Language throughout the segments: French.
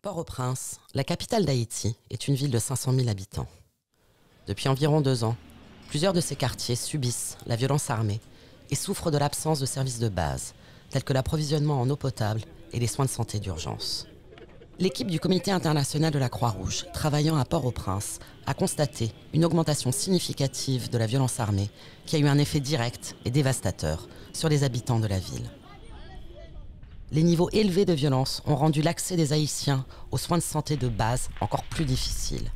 Port-au-Prince, la capitale d'Haïti, est une ville de 500 000 habitants. Depuis environ deux ans, plusieurs de ces quartiers subissent la violence armée et souffrent de l'absence de services de base, tels que l'approvisionnement en eau potable et les soins de santé d'urgence. L'équipe du Comité international de la Croix-Rouge, travaillant à Port-au-Prince, a constaté une augmentation significative de la violence armée qui a eu un effet direct et dévastateur sur les habitants de la ville. Les niveaux élevés de violence ont rendu l'accès des Haïtiens aux soins de santé de base encore plus difficile.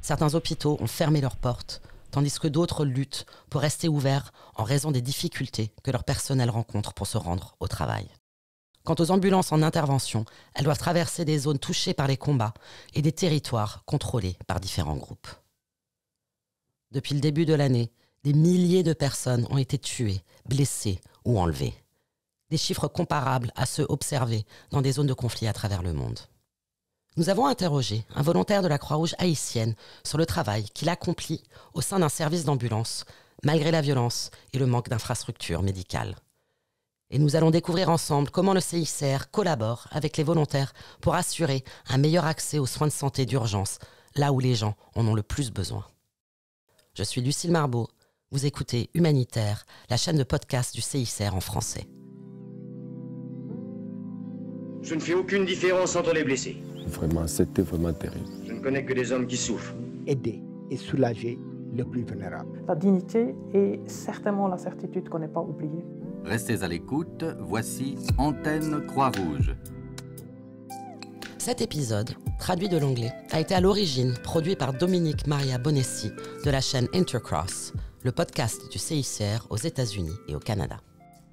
Certains hôpitaux ont fermé leurs portes, tandis que d'autres luttent pour rester ouverts en raison des difficultés que leur personnel rencontre pour se rendre au travail. Quant aux ambulances en intervention, elles doivent traverser des zones touchées par les combats et des territoires contrôlés par différents groupes. Depuis le début de l'année, des milliers de personnes ont été tuées, blessées ou enlevées des chiffres comparables à ceux observés dans des zones de conflit à travers le monde. Nous avons interrogé un volontaire de la Croix-Rouge haïtienne sur le travail qu'il accomplit au sein d'un service d'ambulance, malgré la violence et le manque d'infrastructures médicales. Et nous allons découvrir ensemble comment le CICR collabore avec les volontaires pour assurer un meilleur accès aux soins de santé d'urgence, là où les gens en ont le plus besoin. Je suis Lucille Marbeau, vous écoutez Humanitaire, la chaîne de podcast du CICR en français. Je ne fais aucune différence entre les blessés. Vraiment, c'était vraiment terrible. Je ne connais que des hommes qui souffrent. Aider et soulager le plus vulnérable. La dignité est certainement la certitude qu'on n'est pas oublié. Restez à l'écoute, voici Antenne Croix-Rouge. Cet épisode, traduit de l'anglais, a été à l'origine produit par Dominique Maria Bonessi de la chaîne Intercross, le podcast du CICR aux États-Unis et au Canada.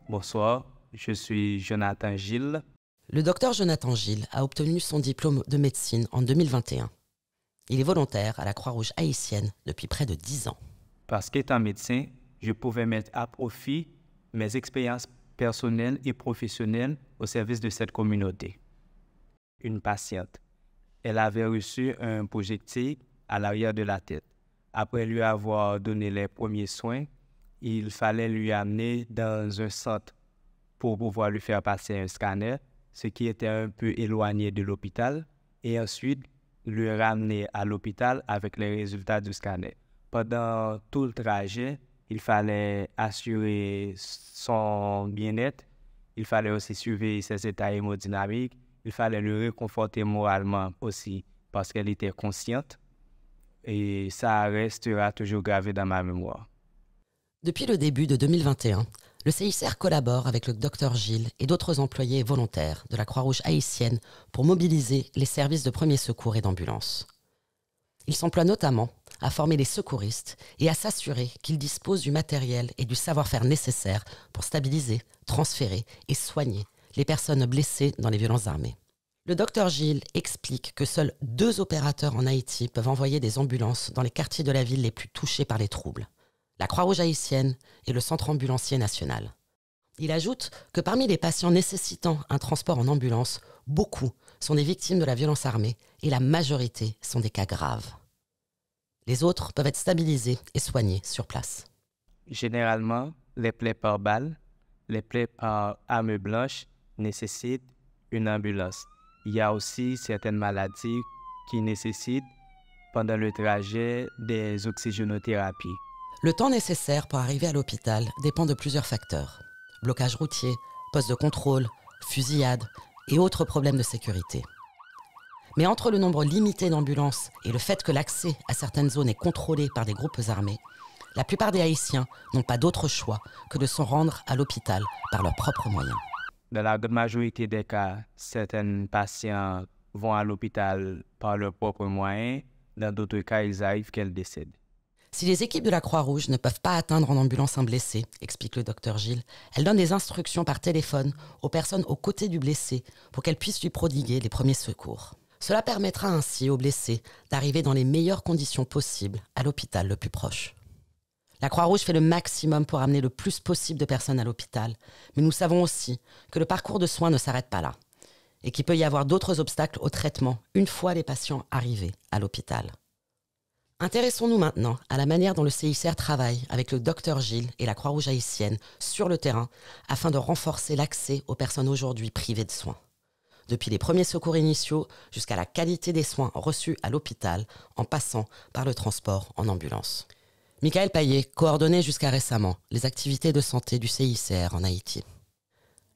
Bonsoir, je suis Jonathan Gilles, le docteur Jonathan Gilles a obtenu son diplôme de médecine en 2021. Il est volontaire à la Croix-Rouge haïtienne depuis près de 10 ans. Parce qu'étant médecin, je pouvais mettre à profit mes expériences personnelles et professionnelles au service de cette communauté. Une patiente, elle avait reçu un projectile à l'arrière de la tête. Après lui avoir donné les premiers soins, il fallait lui amener dans un centre pour pouvoir lui faire passer un scanner ce qui était un peu éloigné de l'hôpital, et ensuite le ramener à l'hôpital avec les résultats du scanner. Pendant tout le trajet, il fallait assurer son bien-être, il fallait aussi surveiller ses états hémodynamiques, il fallait le réconforter moralement aussi parce qu'elle était consciente et ça restera toujours gravé dans ma mémoire. Depuis le début de 2021, le CICR collabore avec le Dr Gilles et d'autres employés volontaires de la Croix-Rouge haïtienne pour mobiliser les services de premier secours et d'ambulance. Il s'emploie notamment à former les secouristes et à s'assurer qu'ils disposent du matériel et du savoir-faire nécessaire pour stabiliser, transférer et soigner les personnes blessées dans les violences armées. Le docteur Gilles explique que seuls deux opérateurs en Haïti peuvent envoyer des ambulances dans les quartiers de la ville les plus touchés par les troubles la Croix-Rouge haïtienne et le Centre ambulancier national. Il ajoute que parmi les patients nécessitant un transport en ambulance, beaucoup sont des victimes de la violence armée et la majorité sont des cas graves. Les autres peuvent être stabilisés et soignés sur place. Généralement, les plaies par balle, les plaies par arme blanche nécessitent une ambulance. Il y a aussi certaines maladies qui nécessitent pendant le trajet des oxygénothérapies. Le temps nécessaire pour arriver à l'hôpital dépend de plusieurs facteurs. Blocage routier, poste de contrôle, fusillade et autres problèmes de sécurité. Mais entre le nombre limité d'ambulances et le fait que l'accès à certaines zones est contrôlé par des groupes armés, la plupart des Haïtiens n'ont pas d'autre choix que de s'en rendre à l'hôpital par leurs propres moyens. Dans la grande majorité des cas, certains patients vont à l'hôpital par leurs propres moyens. Dans d'autres cas, ils arrivent qu'elles décèdent. Si les équipes de la Croix-Rouge ne peuvent pas atteindre en ambulance un blessé, explique le docteur Gilles, elles donnent des instructions par téléphone aux personnes aux côtés du blessé pour qu'elles puissent lui prodiguer les premiers secours. Cela permettra ainsi aux blessés d'arriver dans les meilleures conditions possibles à l'hôpital le plus proche. La Croix-Rouge fait le maximum pour amener le plus possible de personnes à l'hôpital, mais nous savons aussi que le parcours de soins ne s'arrête pas là et qu'il peut y avoir d'autres obstacles au traitement une fois les patients arrivés à l'hôpital. Intéressons-nous maintenant à la manière dont le CICR travaille avec le docteur Gilles et la Croix-Rouge haïtienne sur le terrain afin de renforcer l'accès aux personnes aujourd'hui privées de soins. Depuis les premiers secours initiaux jusqu'à la qualité des soins reçus à l'hôpital en passant par le transport en ambulance. Michael Paillet coordonnait jusqu'à récemment les activités de santé du CICR en Haïti.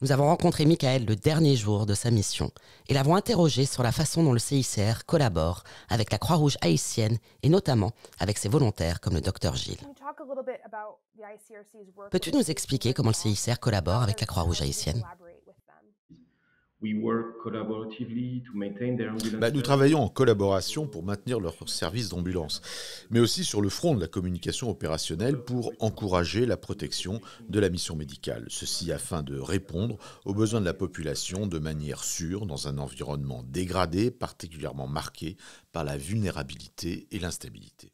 Nous avons rencontré Michael le dernier jour de sa mission et l'avons interrogé sur la façon dont le CICR collabore avec la Croix-Rouge haïtienne et notamment avec ses volontaires comme le docteur Gilles. Peux-tu nous expliquer comment le CICR collabore avec la Croix-Rouge haïtienne bah, nous travaillons en collaboration pour maintenir leur service d'ambulance, mais aussi sur le front de la communication opérationnelle pour encourager la protection de la mission médicale. Ceci afin de répondre aux besoins de la population de manière sûre dans un environnement dégradé, particulièrement marqué par la vulnérabilité et l'instabilité.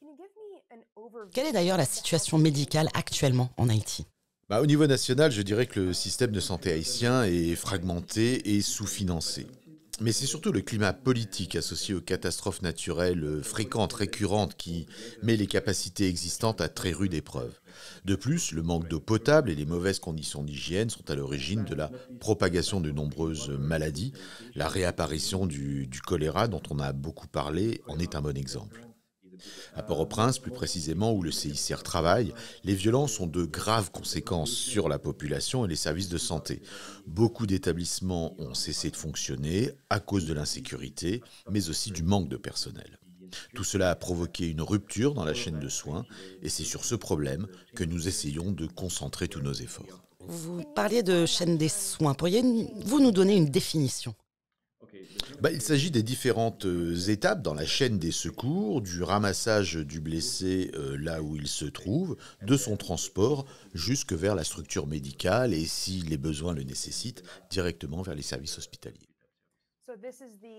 Quelle est d'ailleurs la situation médicale actuellement en Haïti bah, au niveau national, je dirais que le système de santé haïtien est fragmenté et sous-financé. Mais c'est surtout le climat politique associé aux catastrophes naturelles euh, fréquentes, récurrentes, qui met les capacités existantes à très rude épreuve. De plus, le manque d'eau potable et les mauvaises conditions d'hygiène sont à l'origine de la propagation de nombreuses maladies. La réapparition du choléra, dont on a beaucoup parlé, en est un bon exemple. À Port-au-Prince, plus précisément où le CICR travaille, les violences ont de graves conséquences sur la population et les services de santé. Beaucoup d'établissements ont cessé de fonctionner à cause de l'insécurité, mais aussi du manque de personnel. Tout cela a provoqué une rupture dans la chaîne de soins et c'est sur ce problème que nous essayons de concentrer tous nos efforts. Vous parliez de chaîne des soins. Pourriez-vous nous donner une définition bah, il s'agit des différentes euh, étapes dans la chaîne des secours, du ramassage du blessé euh, là où il se trouve, de son transport jusque vers la structure médicale et, si les besoins le nécessitent, directement vers les services hospitaliers.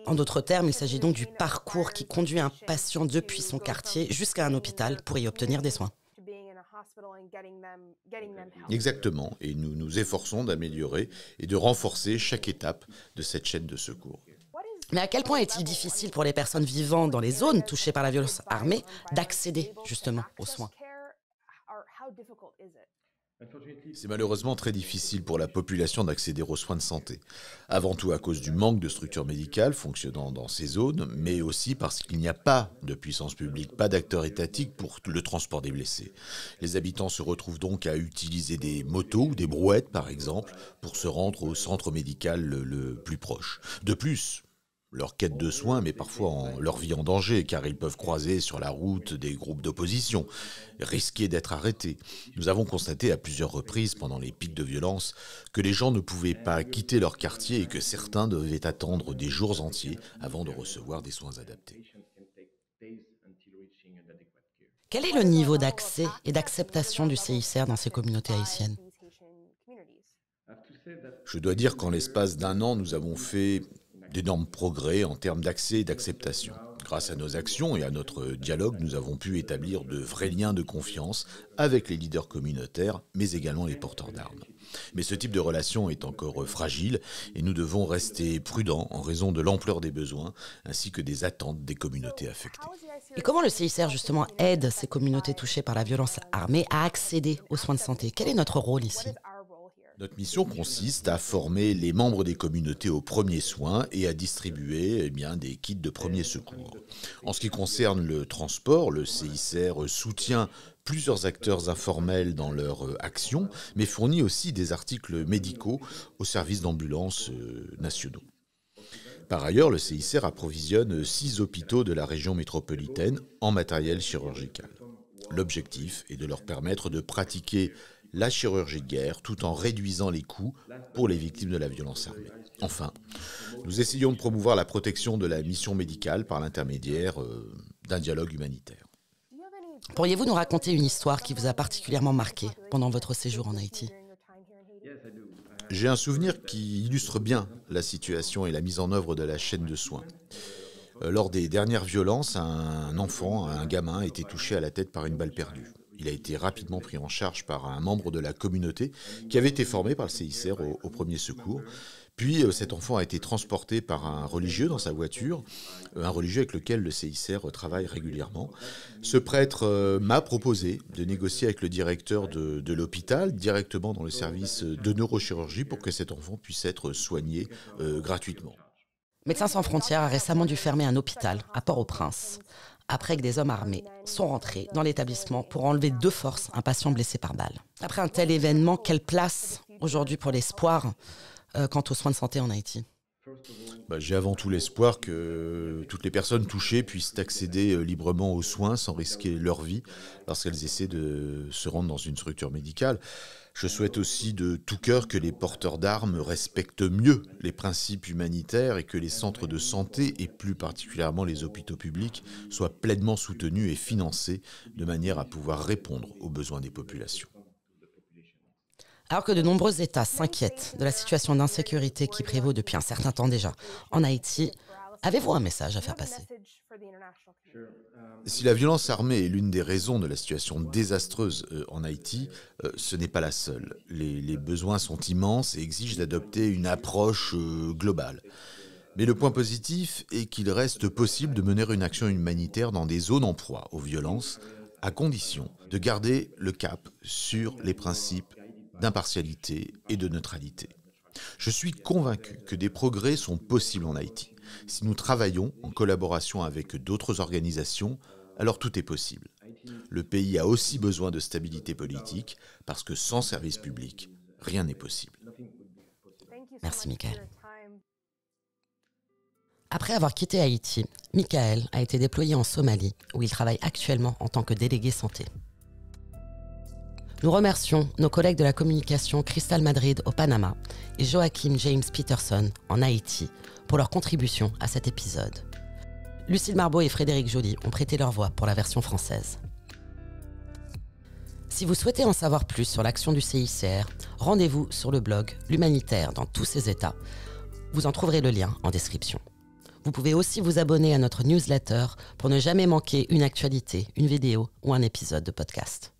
En d'autres termes, il s'agit donc du parcours qui conduit un patient depuis son quartier jusqu'à un hôpital pour y obtenir des soins. Exactement, et nous nous efforçons d'améliorer et de renforcer chaque étape de cette chaîne de secours. Mais à quel point est-il difficile pour les personnes vivant dans les zones touchées par la violence armée d'accéder justement aux soins bah, C'est malheureusement très difficile pour la population d'accéder aux soins de santé, avant tout à cause du manque de structures médicales fonctionnant dans ces zones, mais aussi parce qu'il n'y a pas de puissance publique, pas d'acteur étatique pour le transport des blessés. Les habitants se retrouvent donc à utiliser des motos ou des brouettes, par exemple, pour se rendre au centre médical le, le plus proche. De plus, leur quête de soins mais parfois en leur vie en danger car ils peuvent croiser sur la route des groupes d'opposition, risquer d'être arrêtés. Nous avons constaté à plusieurs reprises pendant les pics de violence que les gens ne pouvaient pas quitter leur quartier et que certains devaient attendre des jours entiers avant de recevoir des soins adaptés. Quel est le niveau d'accès et d'acceptation du CICR dans ces communautés haïtiennes Je dois dire qu'en l'espace d'un an, nous avons fait d'énormes progrès en termes d'accès et d'acceptation. Grâce à nos actions et à notre dialogue, nous avons pu établir de vrais liens de confiance avec les leaders communautaires, mais également les porteurs d'armes. Mais ce type de relation est encore fragile et nous devons rester prudents en raison de l'ampleur des besoins ainsi que des attentes des communautés affectées. Et comment le CICR justement aide ces communautés touchées par la violence armée à accéder aux soins de santé Quel est notre rôle ici notre mission consiste à former les membres des communautés aux premiers soins et à distribuer eh des kits de premiers secours. En ce qui concerne le transport, le CICR soutient plusieurs acteurs informels dans leur euh, action, mais fournit aussi des articles médicaux aux services d'ambulance euh, nationaux. Par ailleurs, le CICR approvisionne six hôpitaux de la région métropolitaine en matériel chirurgical. L'objectif est de leur permettre de pratiquer la chirurgie de guerre tout en réduisant les coûts pour les victimes de la violence armée. Enfin, nous essayons de promouvoir la protection de la mission médicale par l'intermédiaire euh, d'un dialogue humanitaire. Pourriez-vous nous raconter une histoire qui vous a particulièrement marqué pendant votre séjour en Haïti J'ai un souvenir qui illustre bien la situation et la mise en œuvre de la chaîne de soins. Euh, lors des dernières violences, un enfant, un gamin, a été touché à la tête par une balle perdue. Il a été rapidement pris en charge par un membre de la communauté qui avait été formé par le CICR au, premier secours. Puis euh, cet enfant a été transporté par un religieux dans sa voiture, euh, un religieux avec lequel le CICR travaille régulièrement. Ce prêtre m'a proposé de négocier avec le directeur de, l'hôpital, directement dans le service de neurochirurgie, pour que cet enfant puisse être soigné gratuitement. Médecins sans frontières a récemment dû fermer un hôpital à Port-au-Prince après que des hommes armés sont rentrés dans l'établissement pour enlever de force un patient blessé par balle. Après un tel événement, quelle place aujourd'hui pour l'espoir euh, quant aux soins de santé en Haïti bah, j'ai avant tout l'espoir que toutes les personnes touchées puissent accéder euh, librement aux soins sans risquer leur vie lorsqu'elles essaient de se rendre dans une structure médicale. Je souhaite aussi de tout cœur que les porteurs d'armes respectent mieux les principes humanitaires et que les centres de santé, et plus particulièrement les hôpitaux publics, soient pleinement soutenus et financés de manière à pouvoir répondre aux besoins des populations. Alors que de nombreux États s'inquiètent de la situation d'insécurité qui prévaut depuis un certain temps déjà en Haïti, avez-vous un message à faire passer Si la violence armée est l'une des raisons de la situation désastreuse euh, en Haïti, euh, ce n'est pas la seule. Les, besoins sont immenses et exigent d'adopter une approche euh, globale. Mais le point positif est qu'il reste possible de mener une action humanitaire dans des zones en proie aux violences, à condition de garder le cap sur les principes d'impartialité et de neutralité. Je suis convaincu que des progrès sont possibles en Haïti. Si nous travaillons en collaboration avec d'autres organisations, alors tout est possible. Le pays a aussi besoin de stabilité politique parce que sans service public, rien n'est possible. Merci Michael. Après avoir quitté Haïti, Michael a été déployé en Somalie où il travaille actuellement en tant que délégué santé. Nous remercions nos collègues de la communication Crystal Madrid au Panama et Joachim James Peterson en Haïti pour leur contribution à cet épisode. Lucille Marbeau et Frédéric Joly ont prêté leur voix pour la version française. Si vous souhaitez en savoir plus sur l'action du CICR, rendez-vous sur le blog L'humanitaire dans tous ses états. Vous en trouverez le lien en description. Vous pouvez aussi vous abonner à notre newsletter pour ne jamais manquer une actualité, une vidéo ou un épisode de podcast.